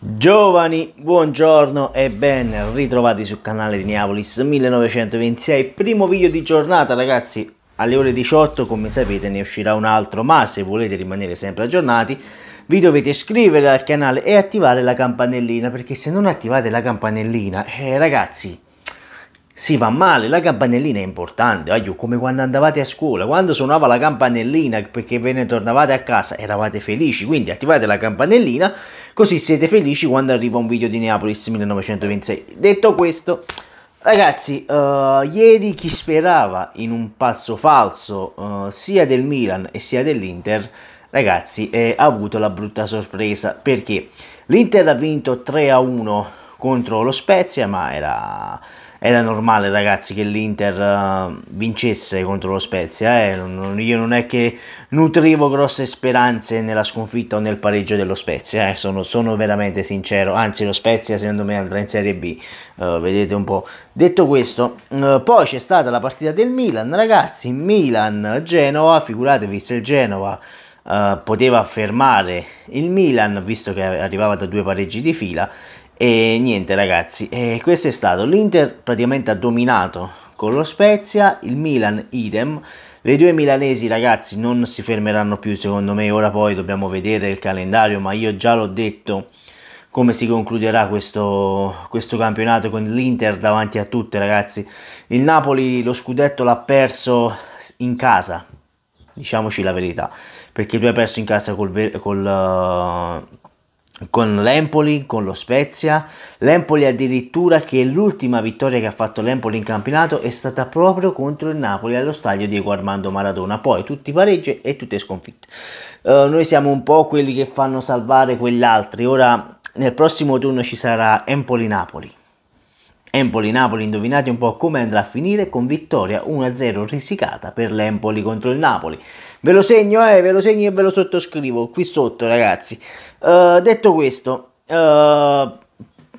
Giovani, buongiorno e ben ritrovati sul canale di Neapolis 1926, primo video di giornata ragazzi, alle ore 18 come sapete ne uscirà un altro, ma se volete rimanere sempre aggiornati vi dovete iscrivere al canale e attivare la campanellina, perché se non attivate la campanellina, eh, ragazzi, si va male, la campanellina è importante, Aiù, come quando andavate a scuola, quando suonava la campanellina perché ve ne tornavate a casa eravate felici, quindi attivate la campanellina così siete felici quando arriva un video di Neapolis 1926. Detto questo, ragazzi, uh, ieri chi sperava in un passo falso uh, sia del Milan e sia dell'Inter, ragazzi, eh, ha avuto la brutta sorpresa perché l'Inter ha vinto 3 a 1 contro lo Spezia, ma era, era normale ragazzi che l'Inter eh, vincesse contro lo Spezia, eh? non, io non è che nutrivo grosse speranze nella sconfitta o nel pareggio dello Spezia, eh? sono, sono, veramente sincero, anzi lo Spezia secondo me andrà in Serie B, uh, vedete un po'. Detto questo, uh, poi c'è stata la partita del Milan ragazzi, Milan-Genova, figuratevi se il Genova... Uh, poteva fermare il Milan visto che arrivava da due pareggi di fila e niente ragazzi, eh, questo è stato, l'Inter praticamente ha dominato con lo Spezia, il Milan idem, le due milanesi ragazzi non si fermeranno più secondo me, ora poi dobbiamo vedere il calendario, ma io già l'ho detto come si concluderà questo, questo campionato con l'Inter davanti a tutte ragazzi. Il Napoli lo scudetto l'ha perso in casa, diciamoci la verità, perché lui ha perso in casa col... col con l'Empoli, con lo Spezia, l'Empoli addirittura che l'ultima vittoria che ha fatto l'Empoli in campionato è stata proprio contro il Napoli allo stadio Diego Armando Maradona, poi tutti pareggi e tutte sconfitte. Uh, noi siamo un po' quelli che fanno salvare quegli altri, ora nel prossimo turno ci sarà Empoli-Napoli. Empoli-Napoli indovinate un po' come andrà a finire con vittoria 1-0 risicata per l'Empoli contro il Napoli. Ve lo segno, eh, ve lo segno e ve lo sottoscrivo qui sotto ragazzi. Uh, detto questo, uh,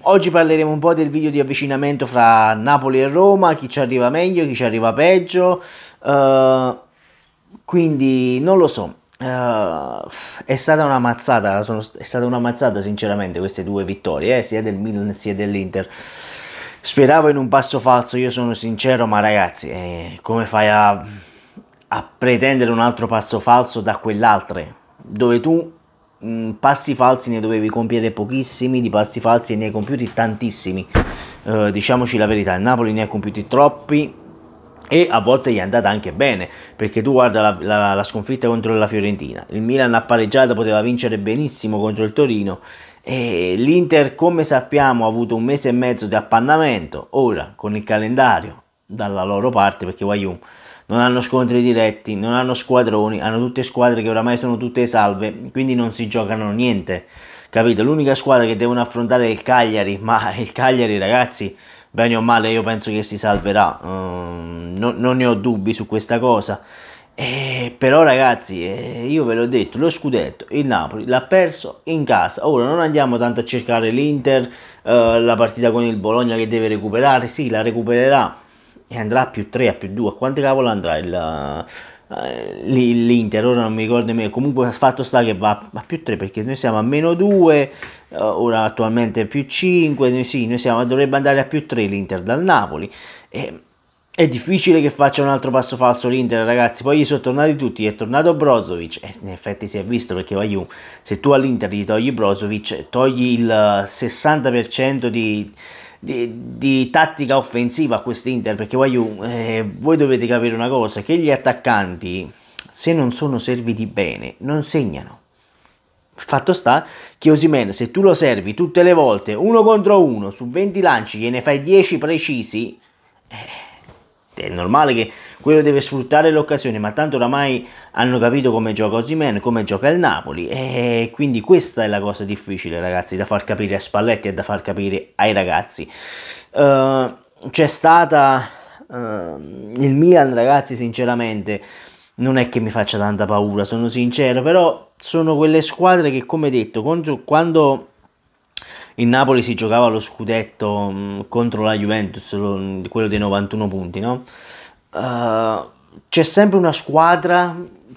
oggi parleremo un po' del video di avvicinamento fra Napoli e Roma, chi ci arriva meglio, chi ci arriva peggio. Uh, quindi non lo so. Uh, è stata una mazzata, sono, è stata una mazzata sinceramente queste due vittorie, eh, sia del Milan sia dell'Inter. Speravo in un passo falso, io sono sincero, ma ragazzi, eh, come fai a, a, pretendere un altro passo falso da quell'altro? Dove tu mh, mm, passi falsi ne dovevi compiere pochissimi, di passi falsi ne hai compiuti tantissimi. Eh, diciamoci la verità, il Napoli ne ha compiuti troppi, e a volte gli è andata anche bene perché tu guarda la, la, la, sconfitta contro la Fiorentina il Milan ha pareggiato poteva vincere benissimo contro il Torino e L'Inter, come sappiamo, ha avuto un mese e mezzo di appannamento, ora con il calendario dalla loro parte, perché Guayum non hanno scontri diretti, non hanno squadroni, hanno tutte squadre che oramai sono tutte salve, quindi non si giocano niente, capito? L'unica squadra che devono affrontare è il Cagliari, ma il Cagliari, ragazzi, bene o male, io penso che si salverà, um, no, non ne ho dubbi su questa cosa. Eh, però ragazzi, eh, io ve l'ho detto, lo scudetto, il Napoli l'ha perso in casa. Ora non andiamo tanto a cercare l'Inter, eh, la partita con il Bologna che deve recuperare, sì, la recupererà e andrà a più 3, a più 2, a quante cavolo andrà il, eh, l'Inter, ora non mi ricordo me, comunque fatto sta che va a più 3 perché noi siamo a meno 2, eh, ora attualmente è più 5, noi, sì, noi siamo, dovrebbe andare a più 3 l'Inter dal Napoli. E, è difficile che faccia un altro passo falso l'Inter, ragazzi. Poi gli sono tornati tutti. È tornato Brozovic. E eh, in effetti si è visto perché Vaiu, se tu all'Inter gli togli Brozovic, togli il 60% di, di, di tattica offensiva a quest'Inter. Perché Vaiu, eh, voi dovete capire una cosa: che gli attaccanti, se non sono serviti bene, non segnano. Fatto sta che Osimen, se tu lo servi tutte le volte, uno contro uno, su 20 lanci gliene fai 10 precisi. Eh, è normale che quello deve sfruttare l'occasione, ma tanto oramai hanno capito come gioca Osimen, come gioca il Napoli e quindi questa è la cosa difficile ragazzi da far capire a Spalletti e da far capire ai ragazzi. Uh, c'è stata uh, il Milan ragazzi sinceramente non è che mi faccia tanta paura, sono sincero, però sono quelle squadre che come detto quando, quando il Napoli si giocava lo scudetto mm, contro la Juventus, quello dei 91 punti, no? Uh, c'è sempre una squadra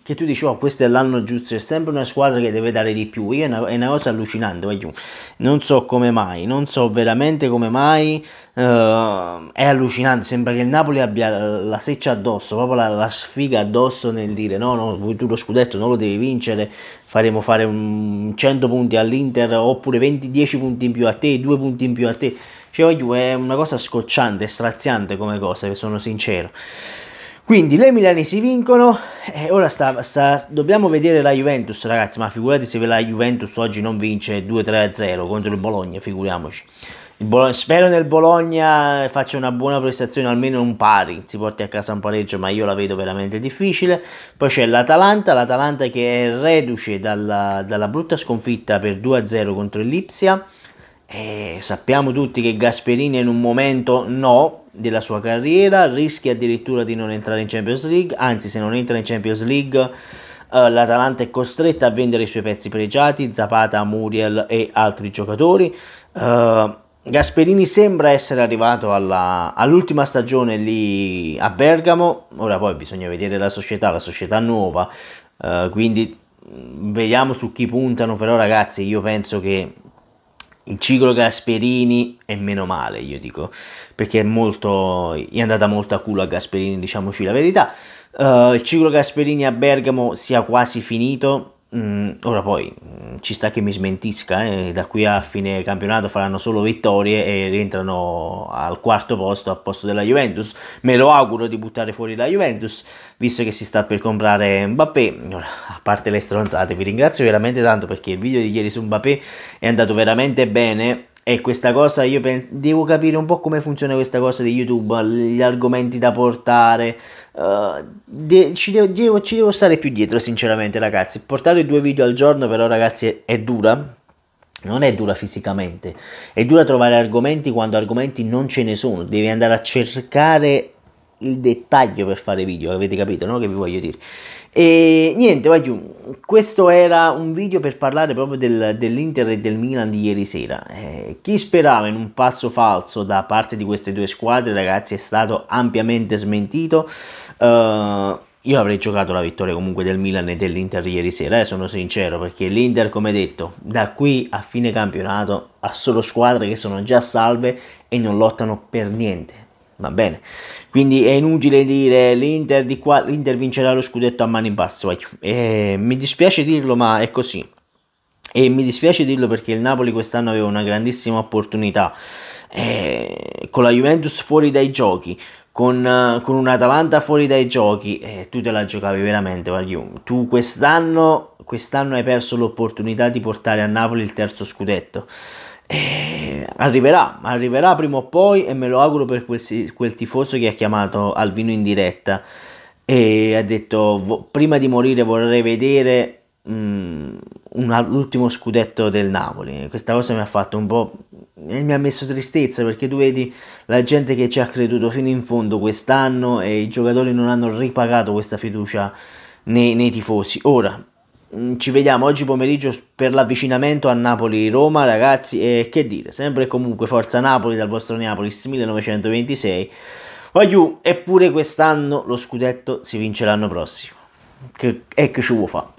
che tu dici, oh, questo è l'anno giusto, c'è sempre una squadra che deve dare di più, Io è, una, è una cosa allucinante, voglio. non so come mai, non so veramente come mai, uh, è allucinante, sembra che il Napoli abbia la seccia addosso, proprio la, la sfiga addosso nel dire, no, no, tu lo scudetto non lo devi vincere, faremo fare un 100 punti all'Inter, oppure 20, 10 punti in più a te, 2 punti in più a te, cioè voglio, è una cosa scocciante, straziante come cosa, che sono sincero. Quindi le milanesi vincono e eh, ora sta, sta, dobbiamo vedere la Juventus ragazzi, ma figurati se la Juventus oggi non vince 2-3-0 contro il Bologna, figuriamoci. Il Bologna, spero nel Bologna faccia una buona prestazione, almeno un pari, si porti a casa un pareggio, ma io la vedo veramente difficile. Poi c'è l'Atalanta, l'Atalanta che è reduce dalla, dalla brutta sconfitta per 2-0 contro il Lipsia. E eh, sappiamo tutti che Gasperini in un momento no, della sua carriera, rischia addirittura di non entrare in Champions League, anzi se non entra in Champions League eh, l'Atalanta è costretta a vendere i suoi pezzi pregiati, Zapata, Muriel e altri giocatori. Eh, Gasperini sembra essere arrivato alla, all'ultima stagione lì a Bergamo, ora poi bisogna vedere la società, la società nuova, eh, quindi mm, vediamo su chi puntano, però ragazzi io penso che il ciclo Gasperini è meno male, io dico, perché è, molto, è andata molto a culo a Gasperini, diciamoci la verità. Uh, il ciclo Gasperini a Bergamo sia quasi finito, Mm, ora poi mm, ci sta che mi smentisca, eh? da qui a fine campionato faranno solo vittorie e rientrano al quarto posto al posto della Juventus. Me lo auguro di buttare fuori la Juventus, visto che si sta per comprare Mbappé. Ora, a parte le stronzate, vi ringrazio veramente tanto perché il video di ieri su Mbappé è andato veramente bene e questa cosa io penso, devo capire un po' come funziona questa cosa di YouTube, gli argomenti da portare. Uh, de- ci, devo, devo, ci, devo, stare più dietro, sinceramente, ragazzi. Portare due video al giorno, però, ragazzi, è, è dura. Non è dura fisicamente, è dura trovare argomenti quando argomenti non ce ne sono. Devi andare a cercare il dettaglio per fare video, avete capito, no? Che vi voglio dire. E niente, Vagliù, questo era un video per parlare proprio del, dell'Inter e del Milan di ieri sera. Eh, chi sperava in un passo falso da parte di queste due squadre, ragazzi, è stato ampiamente smentito. Uh, io avrei giocato la vittoria comunque del Milan e dell'Inter ieri sera, eh, sono sincero, perché l'Inter, come detto, da qui a fine campionato ha solo squadre che sono già salve e non lottano per niente va bene? Quindi è inutile dire l'Inter, di qua, l'Inter vincerà lo scudetto a mani basse, eh, mi dispiace dirlo ma è così. E mi dispiace dirlo perché il Napoli quest'anno aveva una grandissima opportunità. Eh, con la Juventus fuori dai giochi, con, eh, con un Atalanta fuori dai giochi, eh, tu te la giocavi veramente, Vaglium. Tu quest'anno, quest'anno hai perso l'opportunità di portare a Napoli il terzo scudetto. Eh, Arriverà, arriverà prima o poi e me lo auguro per quel, quel tifoso che ha chiamato Alvino in diretta e ha detto prima di morire vorrei vedere um, un, l'ultimo scudetto del Napoli. Questa cosa mi ha fatto un po' mi ha messo tristezza perché tu vedi la gente che ci ha creduto fino in fondo quest'anno e i giocatori non hanno ripagato questa fiducia nei, nei tifosi. Ora Mm, ci vediamo oggi pomeriggio per l'avvicinamento a Napoli-Roma, ragazzi. E che dire, sempre e comunque Forza Napoli dal vostro Neapolis 1926. Voglio, eppure quest'anno lo scudetto si vince l'anno prossimo. Che, e che ci vuoi fare?